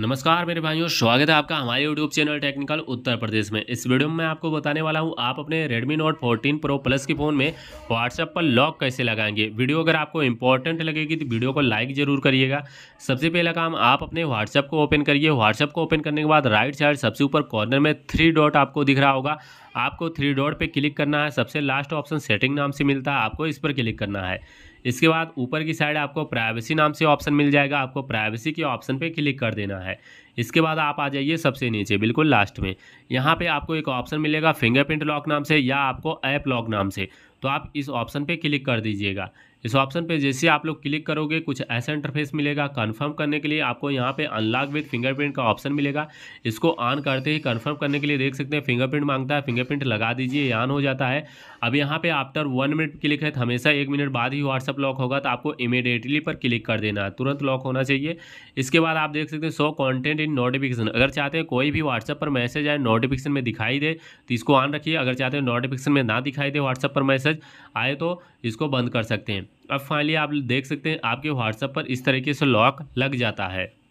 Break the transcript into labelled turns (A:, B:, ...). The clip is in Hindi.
A: नमस्कार मेरे भाइयों स्वागत है आपका हमारे YouTube channel technical Uttar Pradesh में इस वीडियो में मैं आपको बताने वाला हूं आप अपने Redmi Note 14 Pro Plus के फ़ोन में व्हाट्सएप पर लॉक कैसे लगाएंगे वीडियो अगर आपको इंपॉर्टेंट लगेगी तो वीडियो को लाइक जरूर करिएगा सबसे पहला काम आप अपने WhatsApp को ओपन करिए व्हाट्सअप को ओपन करने के बाद राइट साइड सबसे ऊपर कॉर्नर में थ्री डॉट आपको दिख रहा होगा आपको थ्री डॉट पर क्लिक करना है सबसे लास्ट ऑप्शन सेटिंग नाम से मिलता है आपको इस पर क्लिक करना है इसके बाद ऊपर की साइड आपको प्राइवेसी नाम से ऑप्शन मिल जाएगा आपको प्राइवेसी के ऑप्शन पर क्लिक कर देना है है इसके बाद आप आ जाइए सबसे नीचे बिल्कुल लास्ट में यहाँ पे आपको एक ऑप्शन मिलेगा फिंगरप्रिंट लॉक नाम से या आपको ऐप लॉक नाम से तो आप इस ऑप्शन पे क्लिक कर दीजिएगा इस ऑप्शन पे जैसे आप लोग क्लिक करोगे कुछ ऐसा इंटरफेस मिलेगा कंफर्म करने के लिए आपको यहाँ पे अनलॉक विद फिंगरप्रिंट का ऑप्शन मिलेगा इसको ऑन करते ही कंफर्म करने के लिए देख सकते हैं फिंगरप्रिंट मांगता है फिंगरप्रिंट लगा दीजिए ऑन हो जाता है अब यहाँ पे आफ्टर वन मिनट क्लिक है तो हमेशा एक मिनट बाद ही व्हाट्सअप लॉक होगा तो आपको इमीडिएटली पर क्लिक कर देना है तुरंत लॉक होना चाहिए इसके बाद आप देख सकते हैं सो कॉन्टेंट इन नोटिफिकेशन अगर चाहते हैं कोई भी व्हाट्सअप पर मैसेज आए नोटिफिकेशन में दिखाई दे तो इसको ऑन रखिए अगर चाहते हैं नोटिफिकेशन में ना दिखाई दे व्हाट्सअप पर मैसेज मैसेज आए तो इसको बंद कर सकते हैं अब फाइनली आप देख सकते हैं आपके व्हाट्सएप पर इस तरीके से लॉक लग जाता है